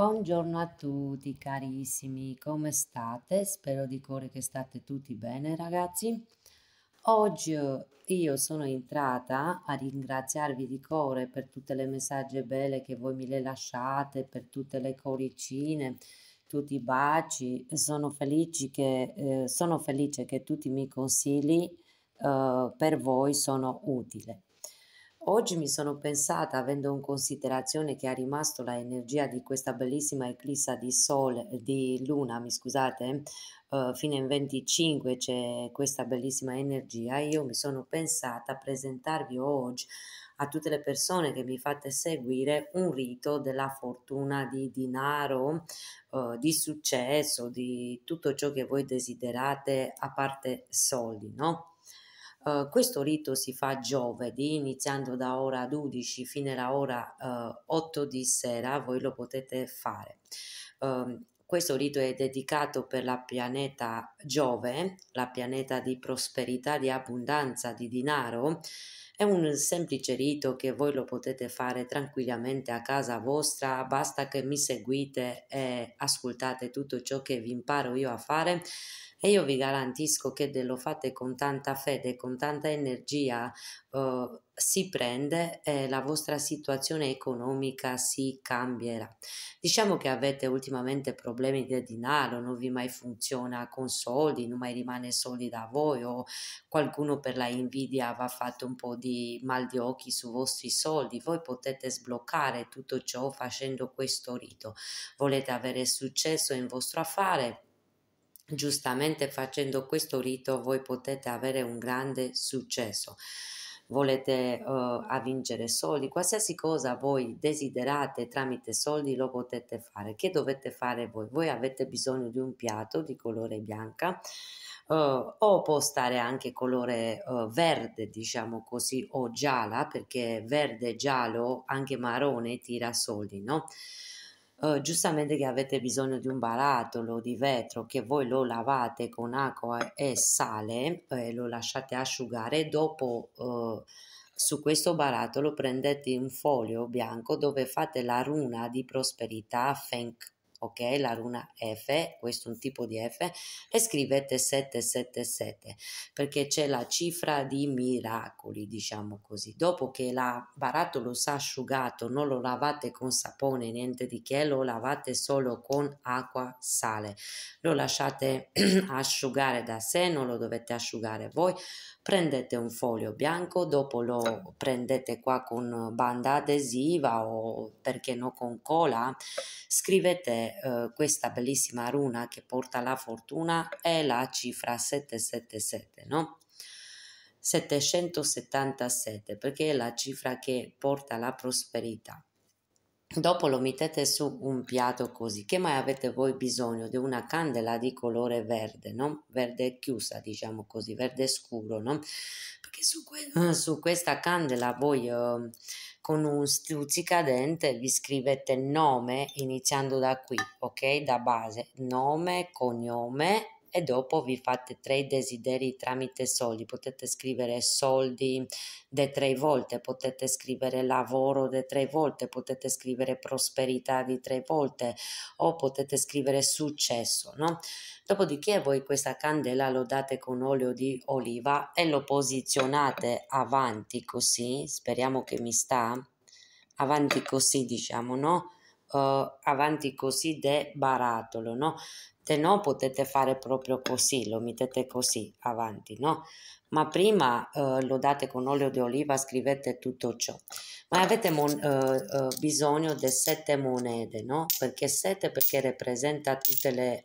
Buongiorno a tutti carissimi, come state? Spero di cuore che state tutti bene ragazzi. Oggi eh, io sono entrata a ringraziarvi di cuore per tutte le messaggi belle che voi mi le lasciate, per tutte le coricine, tutti i baci. Sono, che, eh, sono felice che tutti i miei consigli eh, per voi sono utili. Oggi mi sono pensata, avendo in considerazione che è rimasto la energia di questa bellissima eclissa di sole, di luna, mi scusate, uh, fino in 25 c'è questa bellissima energia, io mi sono pensata a presentarvi oggi a tutte le persone che mi fate seguire un rito della fortuna di denaro, uh, di successo, di tutto ciò che voi desiderate a parte soldi, no? Eh, questo rito si fa giovedì, iniziando da ora 12 fino alla ora uh, eh, 8 di sera, voi lo potete fare. Uh, questo rito è dedicato per la pianeta Giove, la pianeta di prosperità, di abbondanza, di denaro. È un semplice rito che voi lo potete fare tranquillamente a casa vostra, basta che mi seguite e ascoltate tutto ciò che vi imparo io a fare e io vi garantisco che lo fate con tanta fede, con tanta energia, eh, si prende e la vostra situazione economica si cambierà. Diciamo che avete ultimamente problemi di denaro, non vi mai funziona con soldi, non mai rimane soldi da voi o qualcuno per la invidia va fatto un po' di mal di occhi sui vostri soldi. Voi potete sbloccare tutto ciò facendo questo rito. Volete avere successo in vostro affare? Giustamente facendo questo rito voi potete avere un grande successo volete uh, eh, avvincere soldi, qualsiasi cosa voi desiderate tramite soldi lo potete fare. Che dovete fare voi? Voi avete bisogno di un piatto di colore bianca uh, o può stare anche colore uh, verde, diciamo così, o gialla, perché verde, giallo, anche marrone tira soldi, no? Eh, giustamente che avete bisogno di un barattolo di vetro che voi lo lavate con acqua e sale e eh, lo lasciate asciugare dopo eh, su questo barattolo prendete un foglio bianco dove fate la runa di prosperità Feng ok? La runa F, questo è un tipo di F, e scrivete 777 perché c'è la cifra di miracoli, diciamo così. Dopo che la barattolo è asciugato, non lo lavate con sapone, niente di che, lo lavate solo con acqua, sale. Lo lasciate asciugare da sé, non lo dovete asciugare voi. Prendete un foglio bianco, dopo lo prendete qua con banda adesiva o perché no con cola, scrivete eh, questa bellissima runa che porta la fortuna è la cifra 777, no? 777 perché è la cifra che porta la prosperità. Dopo lo mettete su un piatto così. Che mai avete voi bisogno di una candela di colore verde, no? Verde chiusa, diciamo così, verde scuro, no? Perché su, que su questa candela voi eh, con un stuzzicadente vi scrivete nome iniziando da qui, ok? Da base, nome, cognome e dopo vi fate tre desideri tramite soldi. Potete scrivere soldi de tre volte, potete scrivere lavoro de tre volte, potete scrivere prosperità di tre volte o potete scrivere successo, no? Dopodiché voi questa candela lo date con olio di oliva e lo posizionate avanti così, speriamo che mi sta avanti così, diciamo, no? uh, avanti così de barattolo, no? Se no potete fare proprio così, lo mettete così avanti, no? Ma prima uh, lo date con olio di oliva, scrivete tutto ciò. Ma avete mon- uh, bisogno di sette monete, no? Perché sette perché rappresenta tutti i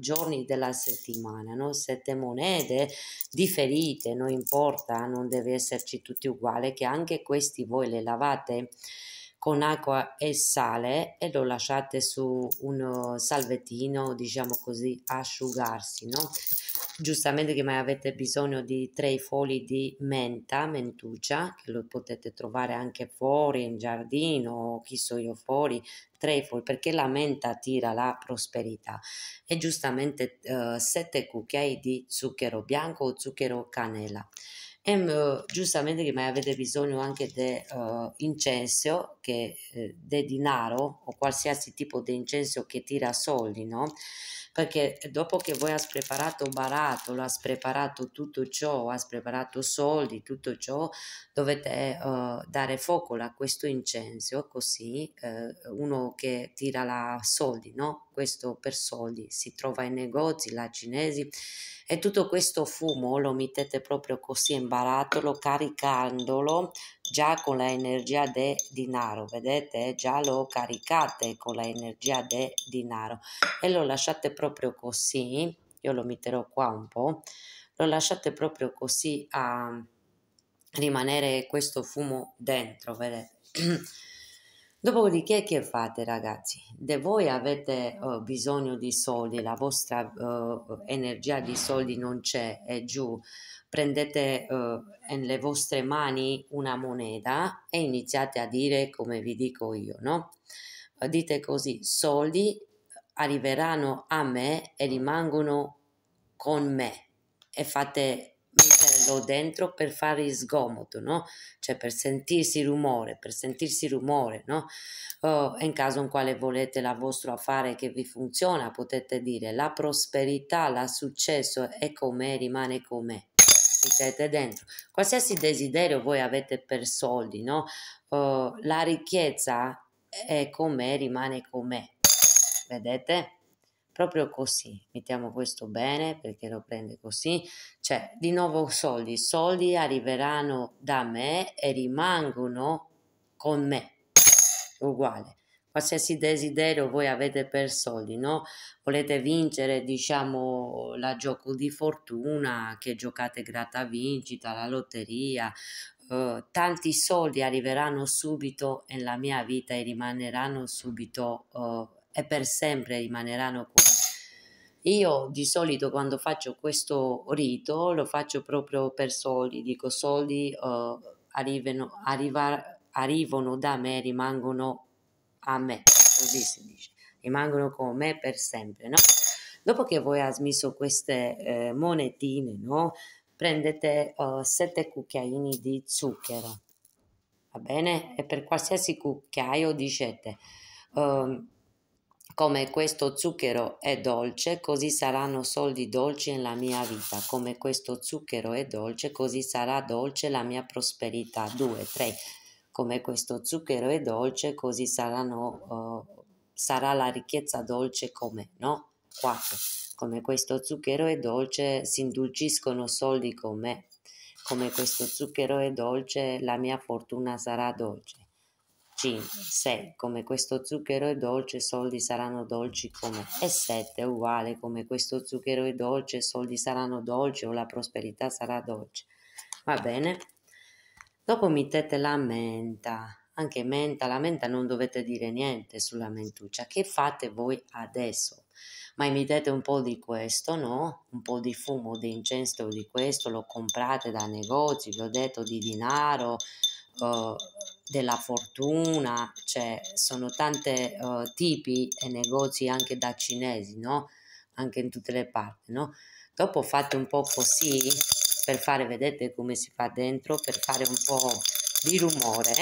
giorni della settimana, no? Sette monete differite, non importa, non deve esserci tutti uguali, che anche questi voi le lavate con acqua e sale e lo lasciate su un eh, salvettino, diciamo così, asciugarsi, no? Giustamente che mai avete bisogno di tre fogli di menta, mentuccia, che lo potete trovare anche fuori in giardino, chi so io fuori, tre fogli, perché la menta tira la prosperità. E giustamente eh, sette cucchiai di zucchero bianco o zucchero canela e uh, giustamente che mai avete bisogno anche di uh, eh, incenso, che eh, di denaro o qualsiasi tipo di incenso che tira soldi, no? Perché dopo che voi has preparato barattolo, has preparato tutto ciò, has preparato soldi, tutto ciò, dovete uh, dare fuoco a questo incenso, così eh, uno che tira la soldi, no? Questo per soldi si trova in negozi, la cinesi e tutto questo fumo lo mettete proprio così in barattolo, caricandolo già con la energia del denaro, vedete? Già lo caricate con la energia del denaro e lo lasciate proprio così, io lo metterò qua un po', lo lasciate proprio così a rimanere questo fumo dentro, vedete? Dopodiché che fate ragazzi? De voi avete uh, bisogno di soldi, la vostra uh, energia di soldi non c'è, è giù. Prendete uh, nelle vostre mani una moneta e iniziate a dire come vi dico io, no? Dite così, soldi arriveranno a me e rimangono con me e fate messo dentro per fare sgomodo, no? Cioè per sentirsi rumore, per sentirsi rumore, no? Uh, in caso in quale volete la vostra affare che vi funziona, potete dire la prosperità, la successo è com'è, rimane com'è mettete dentro. Qualsiasi desiderio voi avete per soldi, no? Uh, la ricchezza è com'è, rimane com'è. Vedete? proprio così, mettiamo questo bene perché lo prende così, cioè di nuovo soldi, i soldi arriveranno da me e rimangono con me, uguale. Qualsiasi desiderio voi avete per soldi, no? Volete vincere, diciamo, la gioco di fortuna, che giocate grata vincita, la lotteria, Uh, tanti soldi arriveranno subito nella mia vita e rimaneranno subito uh, e per sempre rimaneranno qua. Io di solito quando faccio questo rito lo faccio proprio per soldi, dico soldi uh, eh, arrivano, arriva, arrivano da me, rimangono a me, così si dice, rimangono con me per sempre, no? Dopo che voi ha smesso queste eh, monetine, no? Prendete 7 uh, eh, cucchiaini di zucchero, va bene? E per qualsiasi cucchiaio dicete... Um, come questo zucchero è dolce, così saranno soldi dolci nella mia vita. Come questo zucchero è dolce, così sarà dolce la mia prosperità. Due, tre. Come questo zucchero è dolce, così saranno, uh, sarà la ricchezza dolce come, no? Quattro. Come questo zucchero è dolce, si indulciscono soldi con me. Come questo zucchero è dolce, la mia fortuna sarà dolce. C. Se, come questo zucchero è dolce, soldi saranno dolci come. E 7. è Uguale, come questo zucchero è dolce, soldi saranno dolci o la prosperità sarà dolce. Va bene? Dopo mettete la menta. Anche menta, la menta non dovete dire niente sulla mentuccia. Che fate voi adesso? Ma emettete un po' di questo, no? Un po' di fumo, di incenso di questo, lo comprate da negozi, vi ho detto di denaro. Uh, della fortuna, cioè sono tanti uh, eh, tipi e negozi anche da cinesi, no? Anche in tutte le parti, no? Dopo fate un po' così per fare, vedete come si fa dentro, per fare un po' di rumore,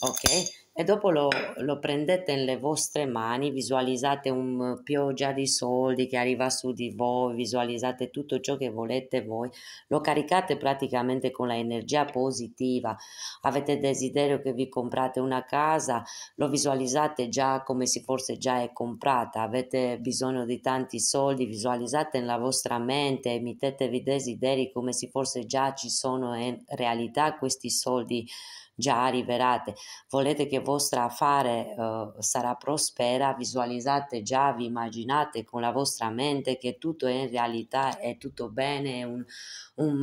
ok? e dopo lo, lo prendete nelle vostre mani, visualizzate un eh, pioggia di soldi che arriva su di voi, visualizzate tutto ciò che volete voi, lo caricate praticamente con l'energia positiva, avete desiderio che vi comprate una casa, lo visualizzate già come se forse già è comprata, avete bisogno di tanti soldi, visualizzate nella vostra mente, emettetevi desideri come se forse già ci sono in realtà questi soldi già arriverete. volete che vostra affare eh, sarà prospera, visualizzate già, vi immaginate con la vostra mente che tutto è in realtà, è tutto bene, è un, un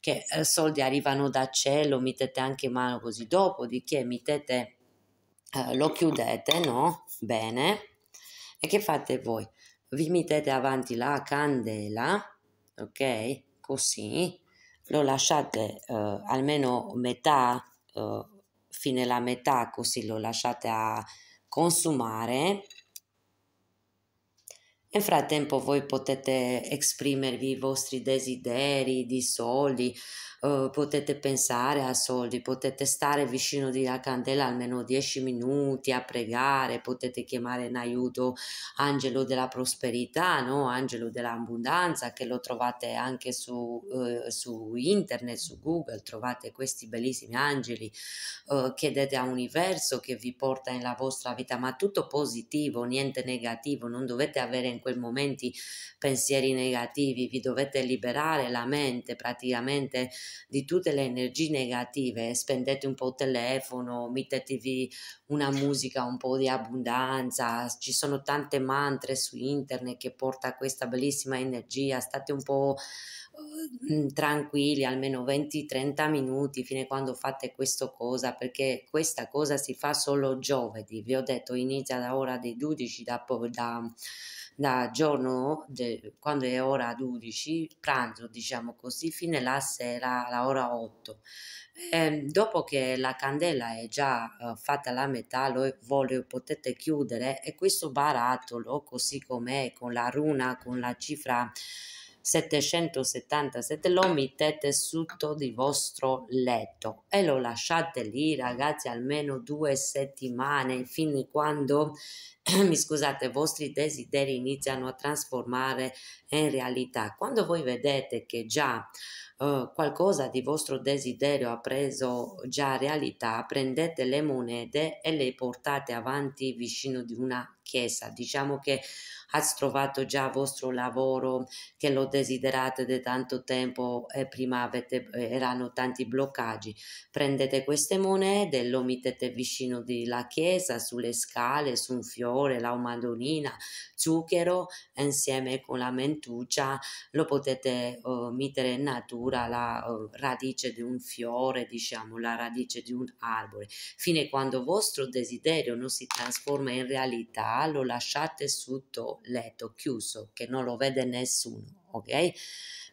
che eh, soldi arrivano da cielo, mettete anche in mano così, dopodiché mettete, eh, lo chiudete, no? Bene. E che fate voi? Vi mettete avanti la candela, ok? Così, lo lasciate eh, almeno metà eh, fino alla metà, così lo lasciate a consumare. Nel frattempo voi potete esprimervi i vostri desideri di soldi eh, potete pensare a soldi, potete stare vicino di la candela almeno 10 minuti a pregare, potete chiamare in aiuto angelo della prosperità, no? angelo dell'abbondanza che lo trovate anche su, uh, su, internet, su Google, trovate questi bellissimi angeli, uh, eh, chiedete a universo che vi porta nella vostra vita, ma tutto positivo, niente negativo, non dovete avere in quei momenti pensieri negativi, vi dovete liberare la mente praticamente di tutte le energie negative, spendete un po' il telefono, mettetevi una musica un po' di abbondanza, ci sono tante mantre su internet che porta questa bellissima energia, state un po' eh, mm, tranquilli almeno 20-30 minuti fino a quando fate questa cosa perché questa cosa si fa solo giovedì vi ho detto inizia da ora dei 12 da, da da giorno, de, quando è ora 12, pranzo diciamo così, fine la sera, alla ora 8. E ehm, dopo che la candela è già uh, fatta la metà, lo, voi potete chiudere e questo barattolo, così com'è, con la runa, con la cifra 777 lo mettete sotto di vostro letto e lo lasciate lì ragazzi almeno due settimane fin quando mi scusate, i vostri desideri iniziano a trasformare eh, in realtà. Quando voi vedete che già uh, qualcosa di vostro desiderio ha preso già realtà, prendete le monete e le portate avanti vicino di una chiesa. Diciamo che avete trovato già vostro lavoro, che lo desiderate da tanto tempo e prima avete, erano tanti bloccaggi. Prendete queste monete, lo mettete vicino della chiesa, sulle scale, su un fiore ore, la mandarina, zucchero insieme con la mentuccia, lo potete uh, mettere in natura la uh, radice di un fiore, diciamo la radice di un albero. Fine quando il vostro desiderio non si trasforma in realtà, lo lasciate sotto letto chiuso che non lo vede nessuno, ok?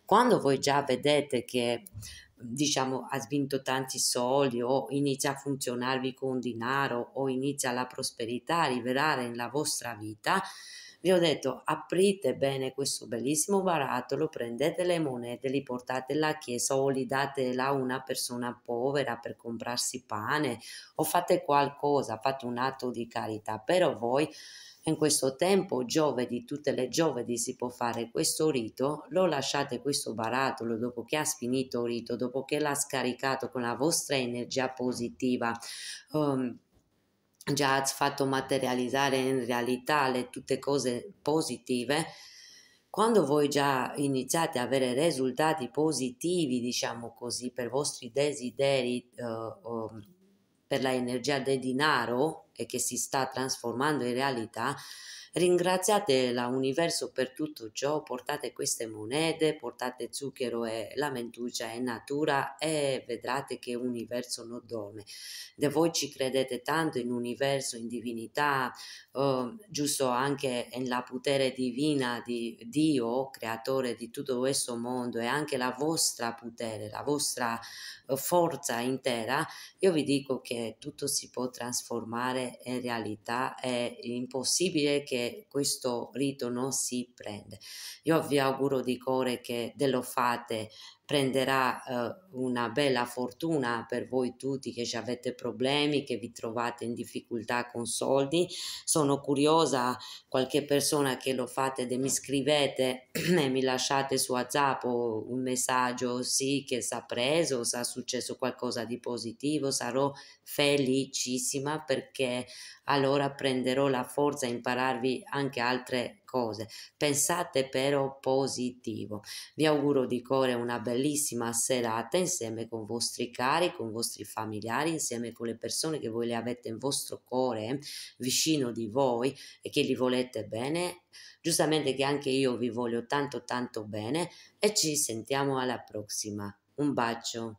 Quando voi già vedete che diciamo ha vinto tanti soldi o inizia a funzionarvi con denaro o inizia la prosperità a rivelare nella vostra vita, vi ho detto aprite bene questo bellissimo barattolo, prendete le monete, li portate alla chiesa o li date a una persona povera per comprarsi pane o fate qualcosa, fate un atto di carità, però voi in questo tempo, giovedì, tutte le giovedì si può fare questo rito, lo lasciate questo barattolo dopo che ha finito il rito, dopo che l'ha scaricato con la vostra energia positiva. Um, già fatto materializzare in realtà le, tutte cose positive, quando voi già iniziate ad avere risultati positivi, diciamo così, per i vostri desideri, eh, ehm, per l'energia del denaro, e che si sta trasformando in realtà Ringraziate l'universo per tutto ciò, portate queste monete, portate zucchero e la mentuccia e natura e vedrete che l'universo non dorme. De voi ci credete tanto in universo, in divinità, eh, giusto anche nella potere divina di Dio, creatore di tutto questo mondo e anche la vostra potere, la vostra eh, forza intera, io vi dico che tutto si può trasformare in realtà, è impossibile che che questo rito non si prende. Io vi auguro di cuore che lo fate prenderà eh, una bella fortuna per voi tutti che avete problemi, che vi trovate in difficoltà con soldi. Sono curiosa, qualche persona che lo fate, e mi scrivete e mi lasciate su WhatsApp un messaggio, sì che si è preso, sa successo qualcosa di positivo, sarò felicissima perché allora prenderò la forza a impararvi anche altre cose, pensate però positivo. Vi auguro di cuore una bellissima serata insieme con i vostri cari, con i vostri familiari, insieme con le persone che voi le avete in vostro cuore, eh, vicino di voi e che li volete bene. Giustamente che anche io vi voglio tanto tanto bene e ci sentiamo alla prossima. Un bacio.